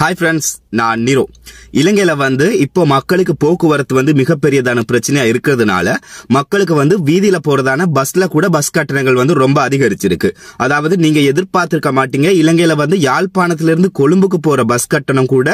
hi friends நான் நிரோ இலங்கையில் வந்து இப்போ மக்களுக்கு போக்குவரத்து வந்து மிகப்பெரியதான பிரச்சனையாக இருக்கிறதுனால மக்களுக்கு வந்து வீதியில் போகிறதான பஸ்ல கூட பஸ் கட்டணங்கள் வந்து ரொம்ப அதிகரிச்சிருக்கு அதாவது நீங்கள் எதிர்பார்த்துருக்க மாட்டீங்க இலங்கையில் வந்து யாழ்ப்பாணத்திலிருந்து கொழும்புக்கு போகிற பஸ் கட்டணம் கூட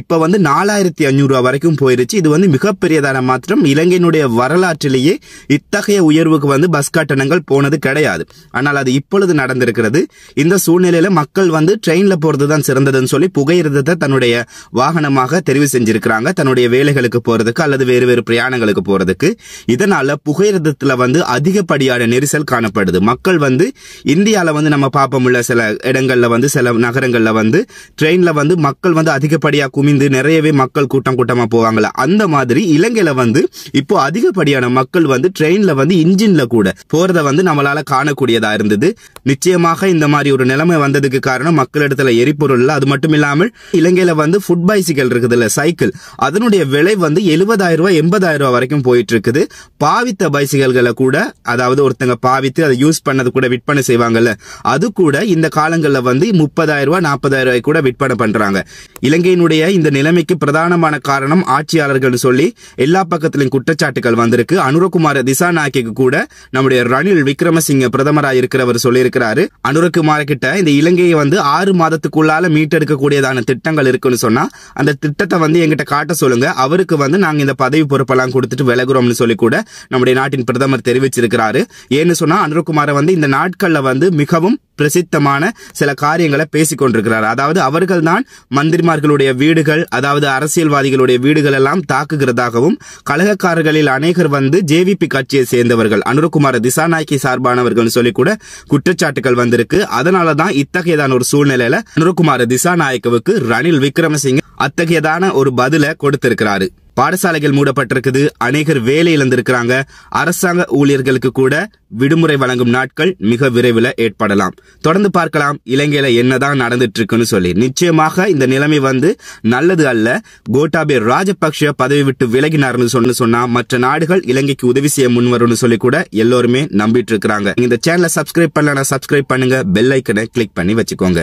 இப்போ வந்து நாலாயிரத்தி அஞ்சூறு வரைக்கும் போயிருச்சு இது வந்து மிகப்பெரியதான மாற்றம் இலங்கையினுடைய வரலாற்றிலேயே இத்தகைய உயர்வுக்கு வந்து பஸ் கட்டணங்கள் போனது கிடையாது ஆனால் அது இப்பொழுது நடந்திருக்கிறது இந்த சூழ்நிலையில் மக்கள் வந்து ட்ரெயினில் போகிறது தான் சிறந்ததுன்னு சொல்லி புகையிறது தன்னுடைய வாகனமாக தெரிவு செஞ்சிருக்கிறாங்க தன்னுடைய வேலைகளுக்கு போறதுக்கு அல்லது வேறு வேறு பிரயாணங்களுக்கு போறதுக்கு இதனால புகையிரதத்துல வந்து அதிகப்படியான நெரிசல் காணப்படுது மக்கள் வந்து இந்தியால வந்து நம்ம பார்ப்போம் உள்ள சில இடங்கள்ல வந்து சில நகரங்கள்ல வந்து ட்ரெயின்ல வந்து மக்கள் வந்து அதிகப்படியா குமிந்து நிறையவே மக்கள் கூட்டம் கூட்டமா போவாங்கல்ல அந்த மாதிரி இலங்கையில வந்து இப்போ அதிகப்படியான மக்கள் வந்து ட்ரெயின்ல வந்து இன்ஜின்ல கூட போறத வந்து நம்மளால காணக்கூடியதா இருந்தது நிச்சயமாக இந்த மாதிரி ஒரு நிலைமை வந்ததுக்கு காரணம் மக்களிடத்துல எரிபொருள் அது மட்டும் இல்லாமல் இலங்கையில வந்து ஃபுட் பைசிக்கல் இருக்குதுல்ல சைக்கிள் அதனுடைய விலை வந்து எழுபதாயிரம் ரூபாய் எண்பதாயிரம் ரூபாய் வரைக்கும் போயிட்டு இருக்குது பாவித்த பைசிக்கல்களை கூட அதாவது ஒருத்தங்க பாவித்து அதை யூஸ் பண்ணது கூட விற்பனை செய்வாங்கல்ல அது கூட இந்த காலங்களில் வந்து முப்பதாயிரம் ரூபாய் நாற்பதாயிரம் ரூபாய் கூட விற்பனை பண்றாங்க இலங்கையினுடைய இந்த நிலைமைக்கு பிரதானமான காரணம் ஆட்சியாளர்கள் சொல்லி எல்லா பக்கத்திலும் குற்றச்சாட்டுகள் வந்திருக்கு அனுரகுமார நாயக்கு கூட நம்முடைய ரணில் விக்ரமசிங்க பிரதமராக இருக்கிறவர் சொல்லியிருக்கிறாரு அனுரகுமார் கிட்ட இந்த இலங்கையை வந்து ஆறு மாதத்துக்குள்ளால மீட்டெடுக்கக்கூடியதான திட்டம் திட்டங்கள் இருக்குன்னு சொன்னா அந்த திட்டத்தை வந்து எங்கிட்ட காட்ட சொல்லுங்க அவருக்கு வந்து நாங்க இந்த பதவி பொறுப்பெல்லாம் கொடுத்துட்டு விலகுறோம்னு சொல்லி கூட நம்முடைய நாட்டின் பிரதமர் தெரிவிச்சிருக்கிறாரு ஏன்னு சொன்னா அனுரகுமாரை வந்து இந்த நாட்கள்ல வந்து மிகவும் பிரசித்தமான சில காரியங்களை பேசிக் கொண்டிருக்கிறார் அதாவது அவர்கள் தான் மந்திரிமார்களுடைய வீடுகள் அதாவது அரசியல்வாதிகளுடைய வீடுகள் எல்லாம் தாக்குகிறதாகவும் கழகக்காரர்களில் அநேகர் வந்து ஜேவிபி கட்சியை சேர்ந்தவர்கள் அனுரகுமார திசாநாயக்கி சார்பானவர்கள் சொல்லி கூட குற்றச்சாட்டுகள் வந்திருக்கு அதனாலதான் இத்தகையதான ஒரு சூழ்நிலையில அனுரகுமார திசாநாயக்கவுக்கு ரணில் விக்ரமசிங்க அத்தகையதான ஒரு பதில கொடுத்திருக்கிறாரு பாடசாலைகள் மூடப்பட்டிருக்குது அநேகர் வேலை இழந்திருக்கிறாங்க அரசாங்க ஊழியர்களுக்கு கூட விடுமுறை வழங்கும் நாட்கள் மிக விரைவில் ஏற்படலாம் தொடர்ந்து பார்க்கலாம் இலங்கையில என்னதான் நடந்துட்டு இருக்குன்னு சொல்லி நிச்சயமாக இந்த நிலைமை வந்து நல்லது அல்ல கோட்டாபே ராஜபக்ஷ பதவி விட்டு விலகினார்னு சொன்னு சொன்னா மற்ற நாடுகள் இலங்கைக்கு உதவி செய்ய முன்வரும்னு சொல்லி கூட எல்லோருமே நம்பிட்டு இருக்கிறாங்க இந்த சேனலை சப்ஸ்கிரைப் பண்ணலாம் சப்ஸ்கிரைப் பண்ணுங்க பெல் ஐக்கனை கிளிக் பண்ணி வச்சுக்கோங்க